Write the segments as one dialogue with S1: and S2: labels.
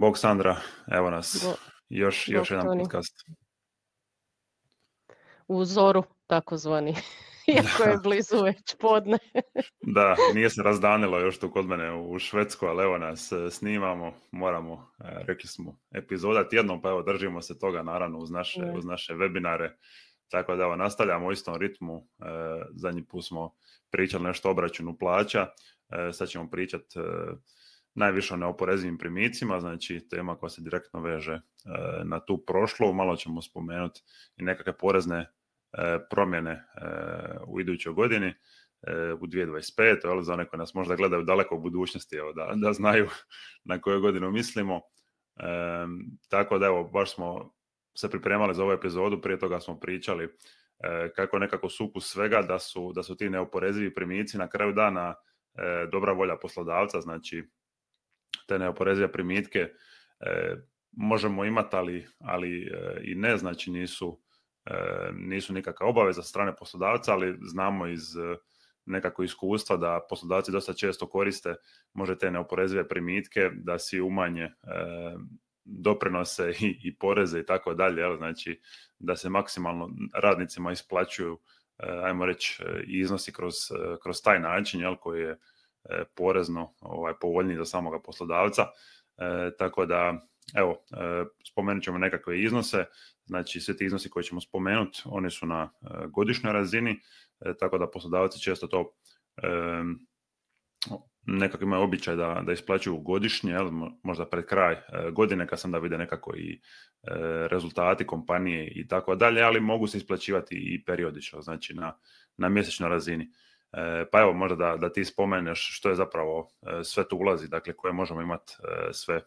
S1: Bog Sandra, evo nas. još, još jedan podcast.
S2: U zoru, takozvani. Iako je blizu već podne.
S1: da, nije se razdanilo još tu kod mene u Švedsku, ali evo nas e, snimamo, moramo, e, rekli smo, epizoda tjednom, pa evo držimo se toga naravno uz naše, uz naše webinare. Tako da evo, nastavljamo u istom ritmu. E, zadnji put smo pričali nešto o obračunu plaća, sad ćemo pričati najviše o neoporezivim primicima, znači tema koja se direktno veže e, na tu prošlo. Malo ćemo spomenuti i nekakve porezne e, promjene e, u idućoj godini u 2025, ali za one koji nas možda gledaju daleko u budućnosti, evo, da, znaju na koju godinu mislimo. tako da evo, baš smo se pripremali za ovu epizodu, prije toga smo pričali kako nekako suku svega da su, da su ti neoporezivi primici na kraju dana dobra volja poslodavca, znači te neoporezive primitke e, možemo imati, ali, ali e, i ne, znači nisu, e, nisu nikakva obaveza strane poslodavca, ali znamo iz e, nekako iskustva da poslodavci dosta često koriste može te neoporezive primitke da si umanje doprinose i, poreze i tako dalje, jel? znači da se maksimalno radnicima isplaćuju ajmo reći iznosi kroz, kroz taj način jel, koji je E, porezno ovaj, povoljniji za samoga poslodavca. E, tako da, evo, e, spomenut ćemo nekakve iznose, znači svi ti iznosi koje ćemo spomenuti, oni su na godišnjoj razini, tako da poslodavci često to nekako imaju običaj da, da isplaćuju godišnje, možda pred kraj godine kad sam da vide nekako i rezultati kompanije i tako dalje, ali mogu se isplaćivati i periodično, znači na, na mjesečnoj razini. E, pa evo možda da, ti spomeneš što je zapravo e, sve tu ulazi, dakle koje možemo imati e, sve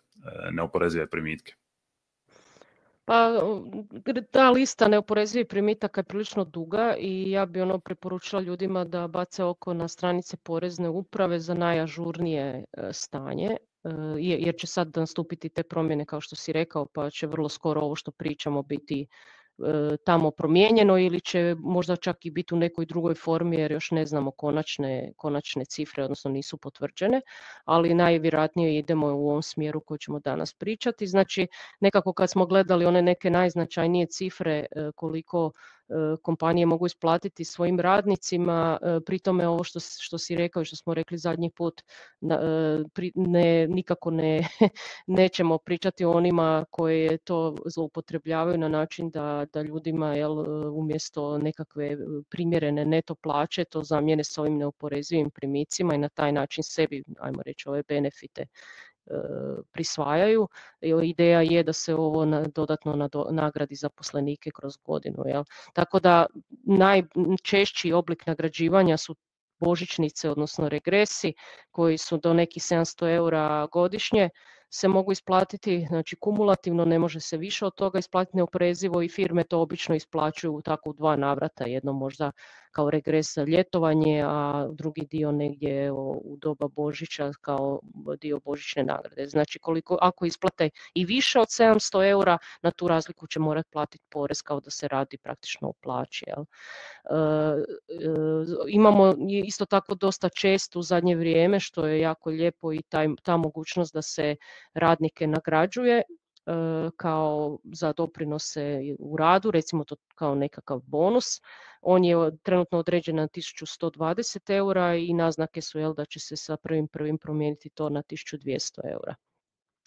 S1: neoporezive primitke.
S2: Pa ta lista neoporezivih primitaka je prilično duga i ja bi ono preporučila ljudima da bace oko na stranice porezne uprave za najažurnije stanje jer će sad nastupiti te promjene kao što si rekao pa će vrlo skoro ovo što pričamo biti E, tamo promijenjeno ili će možda čak i biti u nekoj drugoj formi jer još ne znamo konačne, konačne cifre, odnosno nisu potvrđene, ali najvjerojatnije idemo u ovom smjeru koji ćemo danas pričati. Znači nekako kad smo gledali one neke najznačajnije cifre e, koliko E, kompanije mogu isplatiti svojim radnicima, e, pri tome ovo što, što si rekao i što smo rekli zadnji put, e, ne, nikako ne, nećemo pričati onima koje to zloupotrebljavaju na način da, da ljudima jel, umjesto nekakve primjerene neto plaće to zamijene s ovim neoporezivim primicima i na taj način sebi, ajmo reći, ove benefite E, prisvajaju. Ideja je da se ovo dodatno nagradi zaposlenike kroz godinu. Tako da najčešći oblik nagrađivanja su božićnice, odnosno regresi, koji su do nekih 700 eura godišnje, se mogu isplatiti, znači kumulativno ne može se više od toga isplatiti neoprezivo i firme to obično isplaćuju tako u dva navrata, jedno možda kao regres ljetovanje, a drugi dio negdje u doba Božića kao dio Božićne nagrade. Znači koliko, ako isplate i više od 700 eura, na tu razliku će morati platiti porez kao da se radi praktično o plaći. Jel? E, e imamo isto tako dosta često u zadnje vrijeme, što je jako lijepo i ta mogućnost da se radnike nagrađuje Eh, kao za doprinose u radu, recimo to kao nekakav bonus. On je trenutno određen na 1120 eura i naznake su jel, da će se sa prvim prvim promijeniti to na 1200 eura.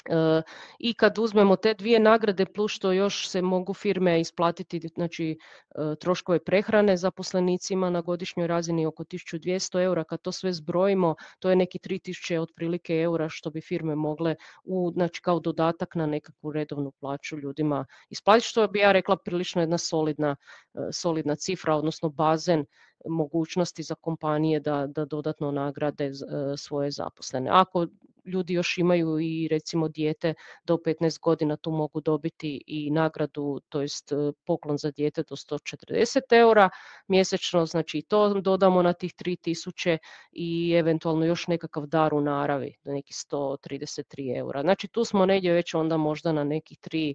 S2: E, I kad uzmemo te dvije nagrade, plus što još se mogu firme isplatiti znači, e, troškove prehrane zaposlenicima na godišnjoj razini oko 1200 eura, kad to sve zbrojimo, to je neki 3000 otprilike eura što bi firme mogle u, znači, kao dodatak na nekakvu redovnu plaću ljudima isplatiti, što bi ja rekla prilično jedna solidna, e, solidna cifra, odnosno bazen mogućnosti za kompanije da, da dodatno nagrade e, svoje zaposlene. Ako ljudi još imaju i recimo dijete do 15 godina tu mogu dobiti i nagradu, to jest poklon za dijete do 140 eura mjesečno, znači to dodamo na tih 3000 i eventualno još nekakav dar u naravi, do neki 133 eura. Znači tu smo negdje već onda možda na neki 3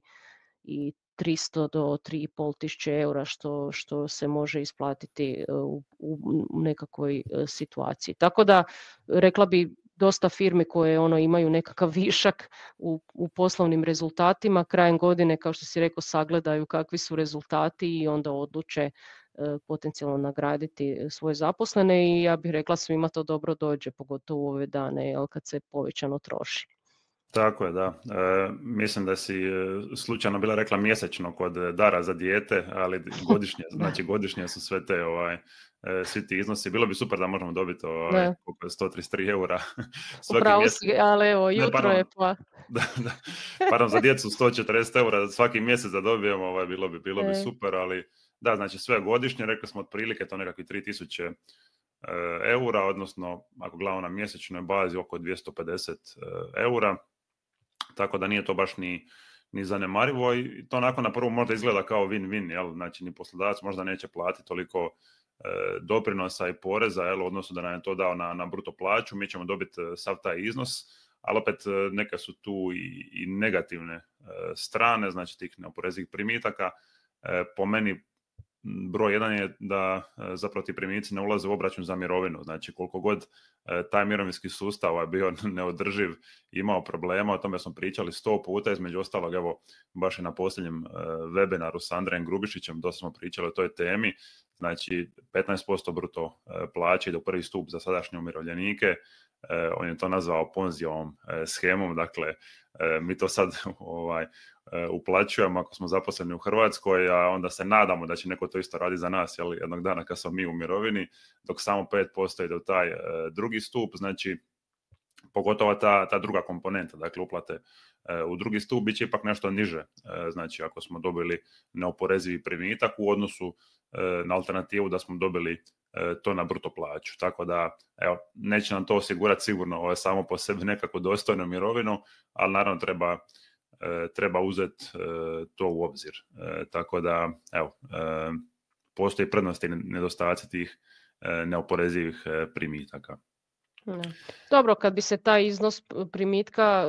S2: i 300 do 3,5 tisuće eura što, što se može isplatiti e, u, u nekakvoj e, situaciji. Tako da rekla bi dosta firme koje ono imaju nekakav višak u, poslovnim rezultatima krajem godine kao što si rekao sagledaju kakvi su rezultati i onda odluče e, potencijalno nagraditi svoje zaposlene i ja bih rekla svima to dobro dođe pogotovo u ove dane jel, kad se povećano troši.
S1: Tako je, da. E, mislim da si e, slučajno bila rekla mjesečno kod e, dara za dijete, ali godišnje, znači godišnje su sve te ovaj, svi ti iznosi. Bilo bi super da možemo dobiti ovaj, 133 eura. Svaki mjesec. ali evo, jutro je pa. Da, da. za djecu 140 eura svaki mjesec da dobijemo, ovaj, bilo bi, bilo bi super, ali da, znači sve godišnje, rekli smo otprilike to nekakvi 3000 eura, odnosno ako glavno na mjesečnoj bazi oko 250 eura. Tako da nije to baš ni, ni zanemarivo i to onako na prvu možda izgleda kao win-win, jel? znači ni poslodavac možda neće platiti toliko e, doprinosa i poreza, jel? odnosno da nam je to dao na, na bruto plaću, mi ćemo dobiti e, sav taj iznos, ali opet e, neka su tu i, i negativne strane, znači tih neoporezivih primitaka, po meni broj jedan je da e, zapravo ti primici ne ulaze u obračun za mirovinu. Znači koliko god e, taj mirovinski sustav je bio neodrživ, imao problema, o tome smo pričali sto puta, između ostalog evo baš i na posljednjem e, webinaru s Andrejem Grubišićem, dosta smo pričali o toj temi, znači 15% bruto plaće ide u prvi stup za sadašnje umirovljenike, E, on je to nazvao ponzijom e, schemom, dakle e, mi to sad ovaj, uplaćujemo ako smo zaposleni u Hrvatskoj, a onda se nadamo da će neko to isto raditi za nas jel, jednog dana kad smo mi u mirovini, dok samo 5% ide u taj drugi stup, znači pogotovo ta, ta druga komponenta, dakle uplate u drugi stup bit će ipak nešto niže, znači ako smo dobili neoporezivi primitak u odnosu na alternativu da smo dobili E, to na bruto plaću. Tako da, evo, neće nam to osigurati sigurno ovo je samo po sebi nekakvu dostojnu mirovinu, ali naravno treba, e, treba uzeti e, to u obzir. Tako da, evo, postoji prednosti i nedostaci tih neoporezivih primitaka.
S2: Dobro, kad bi se taj iznos primitka,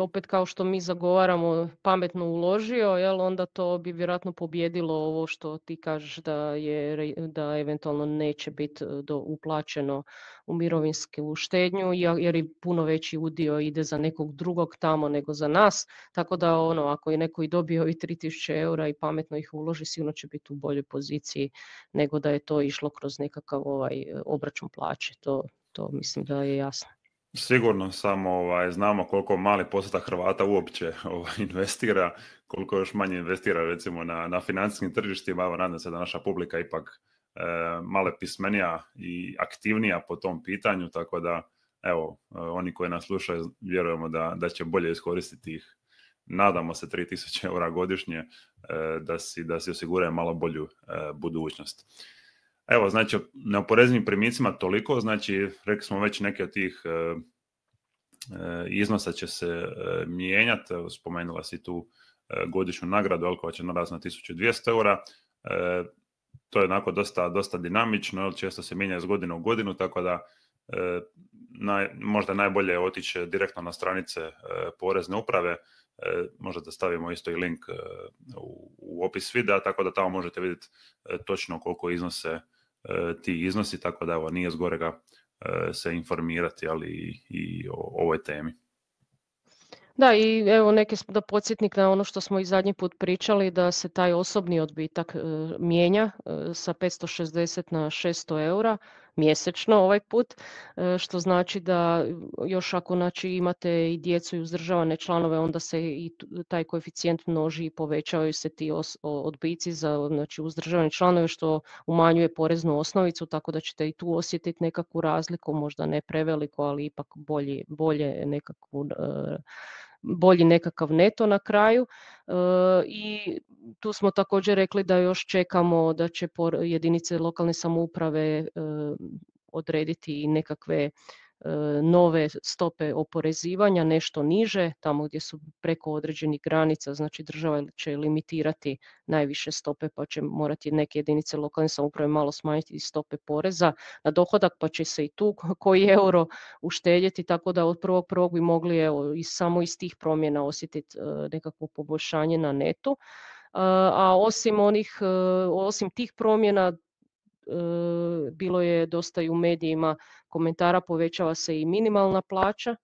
S2: opet kao što mi zagovaramo, pametno uložio, jel, onda to bi vjerojatno pobjedilo ovo što ti kažeš da, je, da eventualno neće biti e, uplaćeno u mirovinsku štednju, jer i puno veći udio ide za nekog drugog tamo nego za nas, tako da ono, ako je neko i dobio i 3000 eura i pametno ih uloži, sigurno će biti u boljoj poziciji nego da je to išlo kroz nekakav ovaj e, obračun plaće, to
S1: to mislim da je jasno. Sigurno, samo ovaj, znamo koliko mali postotak Hrvata uopće ovaj, investira, koliko još manje investira recimo na, na financijskim tržištima. Evo, nadam se da naša publika ipak e, male pismenija i aktivnija po tom pitanju, tako da evo, e, oni koji nas slušaju vjerujemo da, da će bolje iskoristiti ih nadamo se 3000 eura godišnje e, da si, da si osiguraju malo bolju e, budućnost. Evo, znači, neoporeznim primicima toliko, znači, rekli smo već neke od tih e, e, iznosa će se e, mijenjati, spomenula si tu godišnju nagradu, ali koja će narast na 1200 eura, to je onako dosta, dinamično, često se mijenja iz godine u godinu, tako da možda najbolje otići direktno na stranice porezne uprave, možda da stavimo isto i link u, u opis videa, tako da tamo možete vidjeti točno koliko iznose E, ti iznosi, tako da evo, nije zgorega e, se informirati ali i o ovoj temi.
S2: Da, i evo neki da podsjetnik na ono što smo i zadnji put pričali, da se taj osobni odbitak e, mijenja sa 560 na 600 eura, mjesečno ovaj put, e, što znači da e, još ako znači, imate i djecu i uzdržavane članove, onda se i taj koeficijent množi i povećavaju se ti odbici za znači, uzdržavane članove, što umanjuje poreznu osnovicu, tako da ćete i tu osjetiti nekakvu razliku, možda ne preveliku, ali ipak bolje, bolje nekakvu e, bolji nekakav neto na kraju eh, i tu smo također rekli da još čekamo da će jedinice lokalne samouprave eh, odrediti nekakve E, nove stope oporezivanja, nešto niže, tamo gdje su preko određenih granica, znači država će limitirati najviše stope pa će morati neke jedinice lokalne samouprave malo smanjiti stope poreza na dohodak pa će se i tu koji euro uštedjeti, tako da od prvog prvog bi mogli i samo iz tih promjena osjetiti e, nekakvo poboljšanje na netu e, a osim onih osim tih promjena E, bilo je dosta i u medijima komentara, povećava se i minimalna plaća e,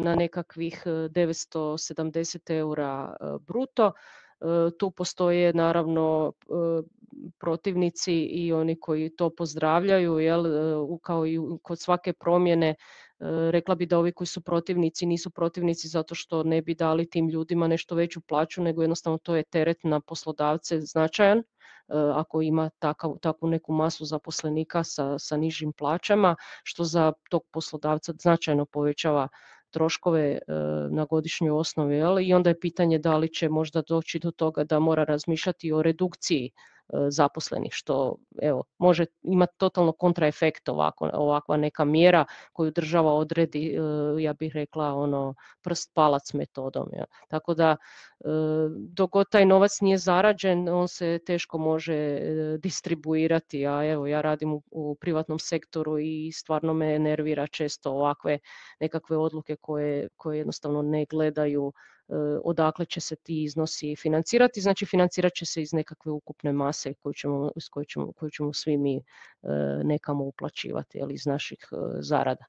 S2: na nekakvih 970 e, eura bruto. Tu postoje naravno protivnici i oni koji to pozdravljaju, jel, kao i kod svake promjene rekla bi da ovi koji su protivnici nisu protivnici zato što ne bi dali tim ljudima nešto veću plaću, nego jednostavno to je teret na poslodavce značajan E, ako ima takvu neku masu zaposlenika sa, sa nižim plaćama, što za tog poslodavca značajno povećava troškove e, na godišnjoj osnovi. I onda je pitanje da li će možda doći do toga da mora razmišljati o redukciji zaposlenih, što evo, može imati totalno kontraefekt ovako, ovakva neka mjera koju država odredi, e, ja bih rekla, ono, prst palac metodom. Ja. Tako da, e, dok god taj novac nije zarađen, on se teško može e, distribuirati, a evo, ja radim u, u privatnom sektoru i stvarno me nervira često ovakve nekakve odluke koje, koje jednostavno ne gledaju E, odakle će se ti iznosi financirati. Znači financirat će se iz nekakve ukupne mase koju ćemo, koju ćemo, koju svi mi e, nekamo uplaćivati ali iz naših e, zarada.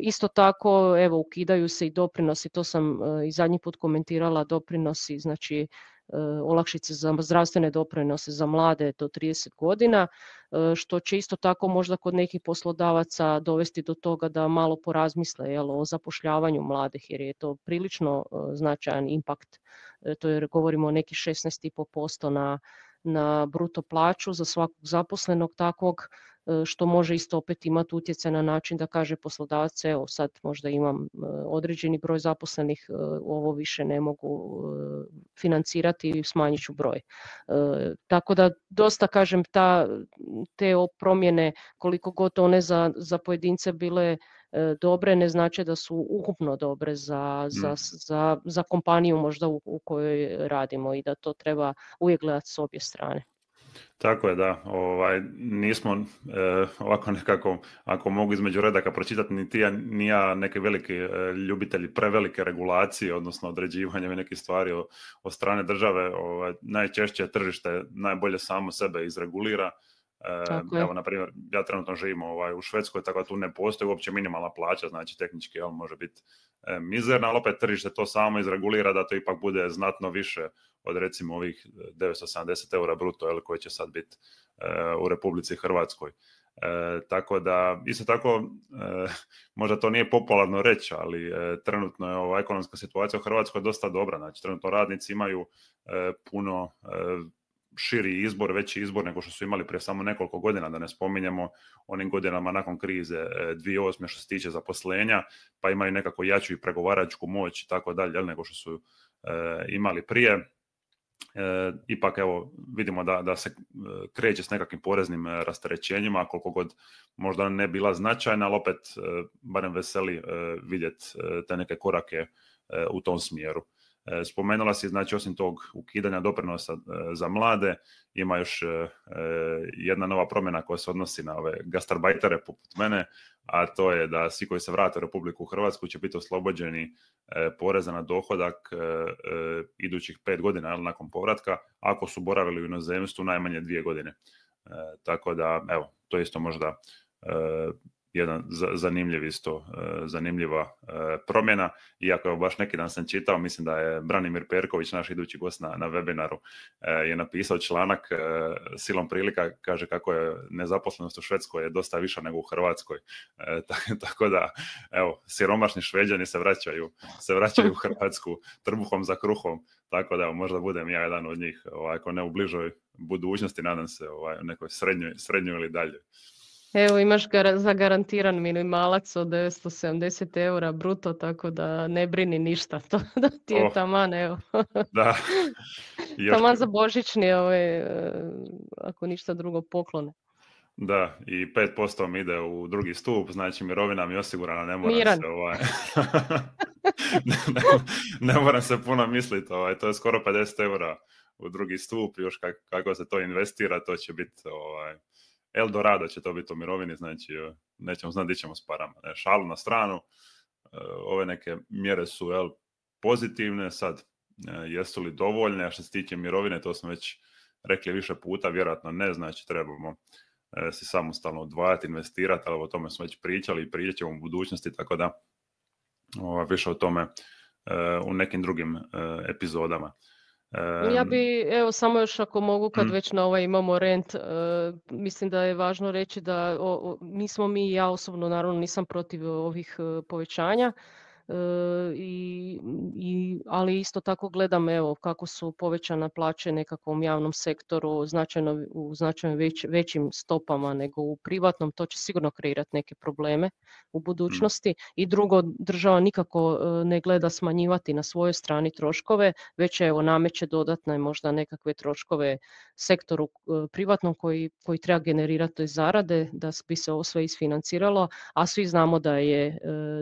S2: Isto tako, evo, ukidaju se i doprinosi, to sam i zadnji put komentirala, doprinosi, znači Eh, olakšice za zdravstvene doprinose za mlade do 30 godina, eh, što će isto tako možda kod nekih poslodavaca dovesti do toga da malo porazmisle jel, o zapošljavanju mladih, jer je to prilično eh, značajan impakt. To je, govorimo o nekih 16,5% na na bruto plaću za svakog zaposlenog takvog e, što može isto opet imati utjecaj na način da kaže poslodavce, evo sad možda imam e, određeni broj zaposlenih, e, ovo više ne mogu financirati i smanjit ću broj. Tako da dosta kažem ta, te promjene koliko god one za, za pojedince bile E, dobre ne znači da su ukupno dobre za, za, mm. za, za kompaniju možda u, kojoj radimo i da to treba uvijek gledati s obje
S1: strane. Tako je, da. Ovaj, nismo e, ovako nekako, ako mogu između redaka pročitati, ni ti, ni ja neki veliki e, ljubitelji prevelike regulacije, odnosno određivanja nekih stvari od strane države. Ovaj, najčešće tržište najbolje samo sebe izregulira, Evo, na primjer, ja trenutno živim ovaj, u Švedskoj, tako da tu ne postoji uopće minimalna plaća, znači tehnički on može biti e, mizerna, ali opet tržište to samo izregulira da to ipak bude znatno više od recimo ovih 970 e, eura bruto koje koji će sad biti e, u Republici Hrvatskoj. E, tako da, isto tako, e, možda to nije popularno reći, ali trenutno je ova ekonomska situacija u Hrvatskoj dosta dobra. Znači, trenutno radnici imaju puno širi izbor, veći izbor nego što su imali prije samo nekoliko godina, da ne spominjemo onim godinama nakon krize 2008. E, što se tiče zaposlenja, pa imaju nekako jaču i pregovaračku moć i tako dalje, nego što su e, imali prije. E, ipak evo vidimo da, da se kreće s nekakvim poreznim rasterećenjima koliko god možda ne bila značajna, ali opet barem veseli vidjeti te neke korake u tom smjeru. E, spomenula si, znači, osim tog ukidanja doprinosa e, za mlade, ima još e, jedna nova promjena koja se odnosi na ove gastarbajtere poput mene, a to je da svi koji se vrate u Republiku Hrvatsku će biti oslobođeni poreza na dohodak idućih pet godina nakon povratka, ako su boravili u inozemstvu najmanje dvije godine. Tako da, evo, to isto možda jedan zanimljiv isto, e, zanimljiva e, promjena. Iako baš neki dan sam čitao, mislim da je Branimir Perković, naš idući gost na, webinaru, e, je napisao članak silom prilika, kaže kako je nezaposlenost u Švedskoj je dosta viša nego u Hrvatskoj. Tako da, evo, siromašni šveđani se vraćaju, se vraćaju u Hrvatsku trbuhom za kruhom. Tako da, možda budem ja jedan od njih, ovaj, ako ne u bližoj budućnosti, nadam se, ovaj, u nekoj srednjoj, ili dalje
S2: Evo imaš zagarantiran minimalac od 970 e, eura bruto, tako da ne brini ništa, to da ti je oh. taman, evo. da. Taman za božićni, ovaj, e, ako ništa drugo, poklone.
S1: Da, i 5% mi ide u drugi stup, znači mirovina mi je osigurana, ne moram se ovaj... ne, ne, moram se puno misliti, ovaj, to je skoro 50 eura u drugi stup, još kako, kako se to investira, to će biti ovaj, Eldorado će to biti u mirovini, znači e, nećemo znati gdje ćemo s parama. Ne, šalu na stranu, e, ove neke mjere su jel, pozitivne, sad e, jesu li dovoljne, a što se tiče mirovine, to smo već rekli više puta, vjerojatno ne, znači trebamo se samostalno odvajati, investirati, ali o tome smo već pričali i pričat ćemo u budućnosti, tako da više o tome u nekim drugim epizodama. Ehm, ja
S2: bi, evo samo još ako mogu, kad mm. već na ovaj imamo rent, ehm, mislim da je važno reći da o, o, nismo mi, ja osobno naravno nisam protiv ovih ehm, povećanja, i, i, ali isto tako gledam evo kako su povećana plaće nekakvom javnom sektoru značajno, u značajno većim stopama nego u privatnom, to će sigurno kreirati neke probleme u mm. budućnosti. I drugo, država nikako e, ne gleda smanjivati na svojoj strani troškove, već evo nameće dodatne možda nekakve troškove sektoru e, privatnom koji, koji treba generirati zarade da bi se ovo sve isfinanciralo, a svi znamo da je, e,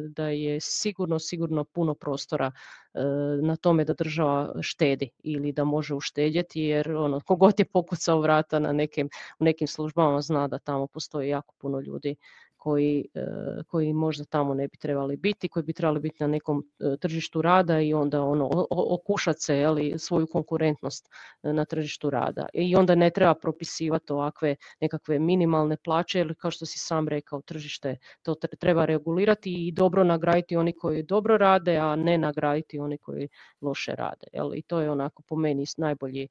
S2: da je sigurno sigurno puno prostora e, na tome da država štedi ili da može uštedjeti jer ono, kogod je pokucao vrata na nekim, u nekim službama zna da tamo postoji jako puno ljudi koji, eh, koji možda tamo ne bi trebali biti, koji bi trebali biti na nekom eh, tržištu rada i onda ono, okušati se jeli, svoju konkurentnost eh, na tržištu rada. I onda ne treba propisivati ovakve nekakve minimalne plaće, jer kao što si sam rekao, tržište to treba regulirati i dobro nagraditi oni koji dobro rade, a ne nagraditi oni koji loše rade. Jel? I to je onako po meni najbolji,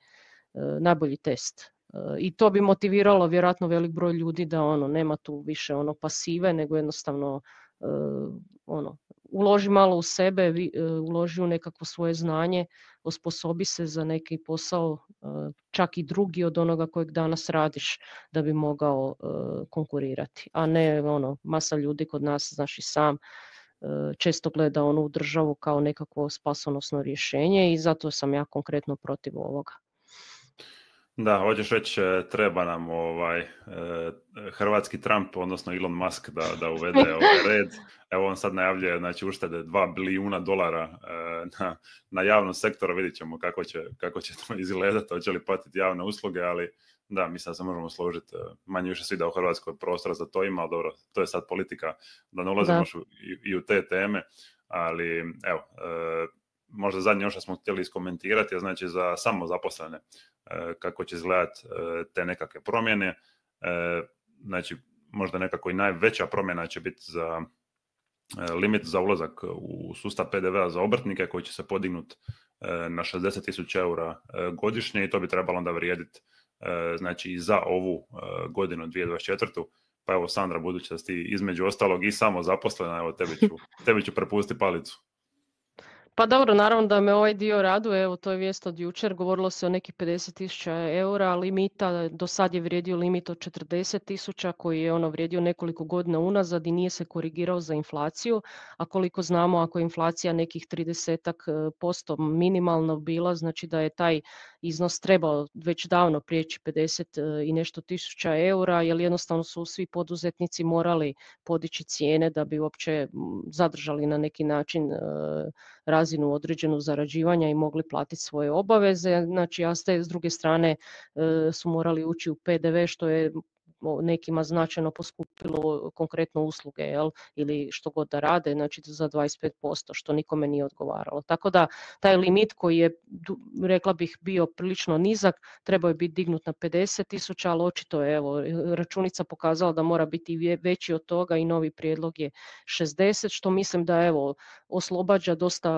S2: najbolji test E, i to bi motiviralo vjerojatno velik broj ljudi da ono nema tu više ono pasive nego jednostavno e, ono uloži malo u sebe, e, uloži u nekakvo svoje znanje, osposobi se za neki posao, čak i drugi od onoga kojeg danas radiš da bi mogao konkurirati. A ne ono, masa ljudi kod nas, znači, sam, često gleda onu državu kao nekakvo spasonosno rješenje i zato sam ja konkretno protiv ovoga.
S1: Da, hoćeš reći e, treba nam ovaj e, hrvatski Trump, odnosno Elon Musk da, da uvede ovaj red. Evo on sad najavljuje znači, uštede 2 bilijuna dolara e, na, na javnom sektoru, vidit ćemo kako će, kako će to izgledati, hoće li patiti javne usluge, ali da, mi sad se možemo složiti manje više svi da u Hrvatskoj prostora za to ima, ali dobro, to je sad politika, da ne ulazimo i, i u te teme, ali evo, možda zadnje ono što smo htjeli iskomentirati, a znači za samo eh, kako će izgledati eh, te nekakve promjene. Eh, znači, možda nekako i najveća promjena će biti za limit za ulazak u sustav PDV-a za obrtnike koji će se podignuti na 60.000 eura godišnje i to bi trebalo onda vrijediti znači i za ovu godinu 2024. Pa evo Sandra, budući da si između ostalog i samo zaposlena, evo tebi ću, tebi ću prepustiti palicu.
S2: Pa dobro, naravno da me ovaj dio raduje, evo to je vijest od jučer, govorilo se o nekih 50.000 eura limita, do sad je vrijedio limit od 40.000 koji je ono vrijedio nekoliko godina unazad i nije se korigirao za inflaciju, a koliko znamo ako je inflacija nekih 30 e, posto minimalno bila, znači da je taj iznos trebao već davno prijeći 50 e, i nešto tisuća eura, jer jednostavno su svi poduzetnici morali podići cijene da bi uopće zadržali na neki način e, razinu određenu zarađivanja i mogli platiti svoje obaveze, znači a s s druge strane e, su morali ući u PDV što je nekima značajno poskupilo konkretno usluge jel, ili što god da rade, znači za 25%, što nikome nije odgovaralo. Tako da taj limit koji je, rekla bih, bio prilično nizak, trebao je biti dignut na 50 tisuća, ali očito je, evo, računica pokazala da mora biti veći od toga i novi prijedlog je 60, što mislim da, evo, oslobađa dosta,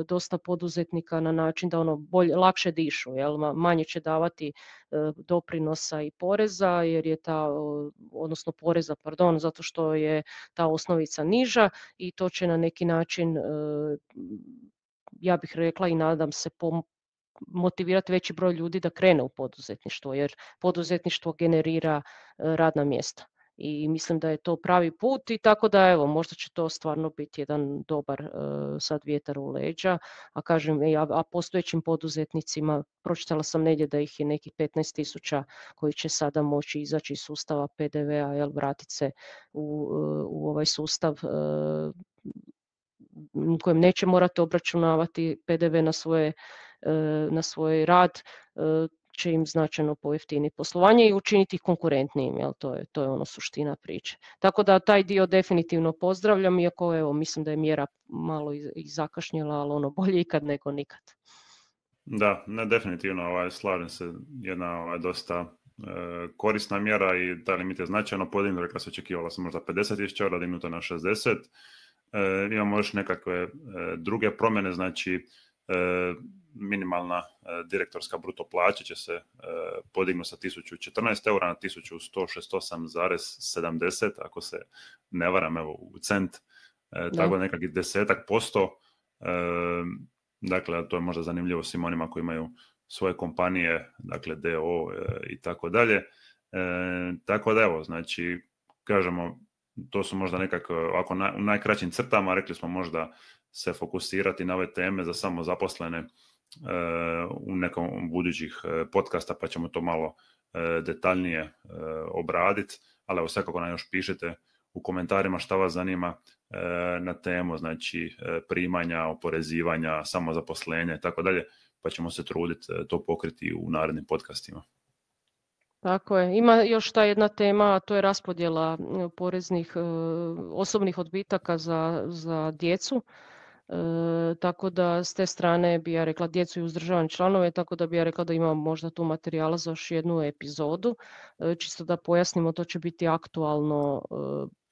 S2: e, dosta poduzetnika na način da ono bolje, lakše dišu, jel, manje će davati Eh, doprinosa i poreza jer je ta odnosno poreza pardon zato što je ta osnovica niža i to će na neki način eh, ja bih rekla i nadam se motivirati veći broj ljudi da krene u poduzetništvo jer poduzetništvo generira eh, radna mjesta i mislim da je to pravi put i tako da evo možda će to stvarno biti jedan dobar e, sad vjetar u leđa a kažem ja e, a postojećim poduzetnicima pročitala sam negdje da ih je nekih 15 koji će sada moći izaći iz sustava PDV-a jel vratiti se u, e, u ovaj sustav kojem neće morati obračunavati PDV na svoje na svoj rad će im značajno pojeftini poslovanje i učiniti ih konkurentnijim, to je, to je ono suština priče. Tako da taj dio definitivno pozdravljam, iako evo, mislim da je mjera malo i zakašnjela, ali ono bolje ikad nego nikad.
S1: Da, ne, definitivno, ovaj, slažem se, jedna ovaj, dosta e, korisna mjera i taj limit je značajno podignuto, rekla se očekivala sam možda 50.000 eura, na 60. E, imamo još nekakve e, druge promjene, znači E, minimalna e, direktorska bruto plaća će se e, podignuti sa 1014 eura na 1168,70, ako se ne varam, evo u cent, tako nekakvih desetak posto. Dakle, to je možda zanimljivo svim onima koji imaju svoje kompanije, dakle DO i tako dalje. Tako da evo, znači, kažemo, to su možda nekako, ako u najkraćim crtama, rekli smo možda se fokusirati na ove teme za samozaposlene e, u nekom budućih e, podcasta, pa ćemo to malo e, detaljnije obraditi, ali evo svakako nam još pišete u komentarima šta vas zanima na temu, znači primanja, oporezivanja, samozaposlenja i tako dalje, pa ćemo se truditi to pokriti u narednim podcastima.
S2: Tako je. Ima još ta jedna tema, a to je raspodjela poreznih osobnih odbitaka za djecu. E, tako da s te strane bi ja rekla djecu i uzdržavan članove, tako da bi ja rekla da imam možda tu materijala za još jednu epizodu. E, čisto da pojasnimo, to će biti aktualno e,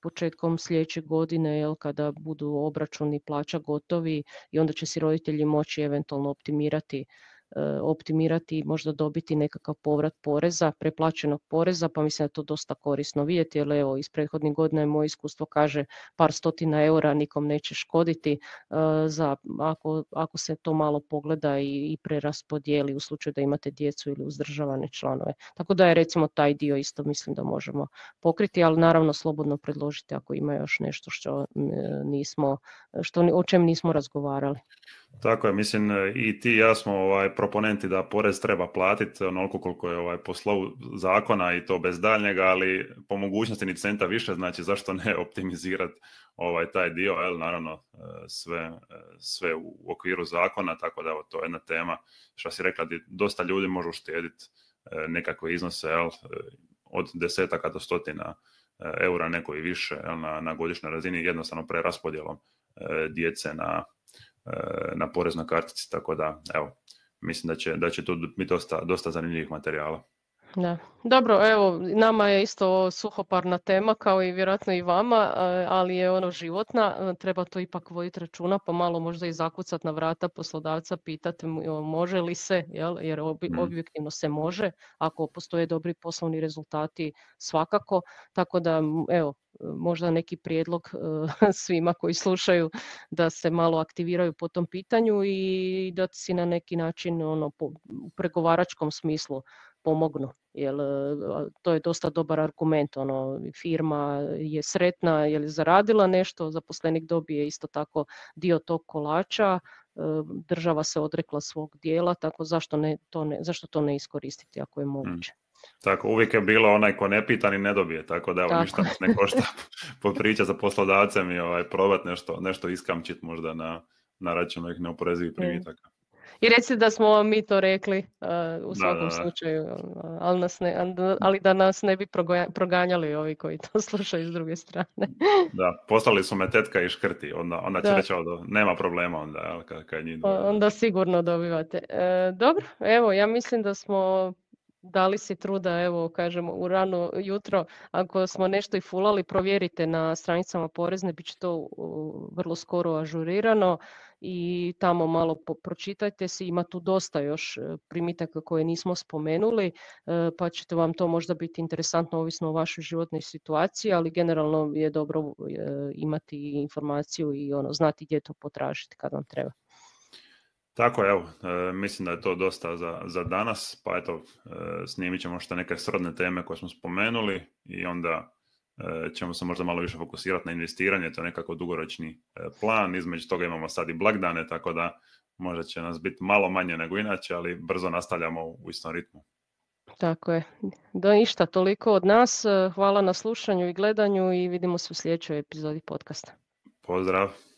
S2: početkom sljedeće godine jel, kada budu obračuni plaća gotovi i onda će si roditelji moći eventualno optimirati E, optimirati i možda dobiti nekakav povrat poreza, preplaćenog poreza, pa mislim da je to dosta korisno vidjeti, jer evo iz prethodnih godina je moje iskustvo kaže par stotina eura nikom neće škoditi e, za, ako, ako se to malo pogleda i, i preraspodijeli u slučaju da imate djecu ili uzdržavane članove. Tako da je recimo taj dio isto mislim da možemo pokriti, ali naravno slobodno predložiti ako ima još nešto što mm, e, nismo, što, o čem nismo razgovarali.
S1: Tako je, mislim e, i ti i ja smo ovaj, proponenti da porez treba platiti onoliko koliko je ovaj, po slovu zakona i to bez daljnjega, ali po mogućnosti ni centa više, znači zašto ne optimizirati ovaj, taj dio, jel, naravno e, sve, e, sve u okviru zakona, tako da evo, to je jedna tema što si rekla, dosta ljudi može uštediti nekakve iznose jel, od desetaka do stotina eura, neko i više na, na godišnjoj razini, jednostavno preraspodjelom djece na, Eh, na poreznoj kartici, tako da evo, mislim da će, da će tu biti dosta, dosta zanimljivih materijala.
S2: Da. Dobro, evo, nama je isto suhoparna tema kao i vjerojatno i vama, e, ali je ono životna, e, treba to ipak voditi računa, pa malo možda i zakucat na vrata poslodavca, pitati može li se, jel? jer mm. objektivno se može, ako postoje dobri poslovni rezultati svakako, tako da evo, možda neki prijedlog e, svima koji slušaju da se malo aktiviraju po tom pitanju i da si na neki način ono, u pregovaračkom smislu pomognu. Jer e, to je dosta dobar argument. Ono, firma je sretna jer je zaradila nešto, zaposlenik dobije isto tako dio tog kolača, e, država se odrekla svog dijela, tako zašto, ne, to, ne, zašto to ne iskoristiti ako je hmm. moguće.
S1: Tako, uvijek je bilo onaj ko ne pita ni ne dobije, tako da evo, ništa ne košta popriča za poslodavcem i ovaj, probat nešto, nešto iskamčit možda na, na račun ovih neoporezivih primitaka
S2: i reci da smo mi to rekli uh, u svakom slučaju, um, ali, nas ne, ali da nas ne bi proganjali ovi koji to slušaju s druge strane.
S1: da, poslali su me tetka i škrti, onda, će reći da nema problema onda. kad
S2: Onda sigurno dobivate. E, dobro, evo, ja mislim da smo dali si truda, evo kažemo u rano jutro, ako smo nešto i fulali, provjerite na stranicama porezne, bit će to vrlo skoro ažurirano i tamo malo pročitajte si, ima tu dosta još e, primitaka koje nismo spomenuli, e, pa ćete vam to možda biti interesantno ovisno o vašoj životnoj situaciji, ali generalno je dobro e, imati informaciju i ono znati gdje to potražiti kad vam treba.
S1: Tako, evo, mislim da je to dosta za, za danas, pa eto, snimit ćemo što neke srodne teme koje smo spomenuli i onda E, ćemo se možda malo više fokusirati na investiranje, to je nekako dugoročni e, plan, između toga imamo sad i blagdane, tako da možda će nas biti malo manje nego inače, ali brzo nastavljamo u istom ritmu.
S2: Tako je. Do ništa, toliko od nas. E, hvala na slušanju i gledanju i vidimo se u sljedećoj epizodi podcasta.
S1: Pozdrav.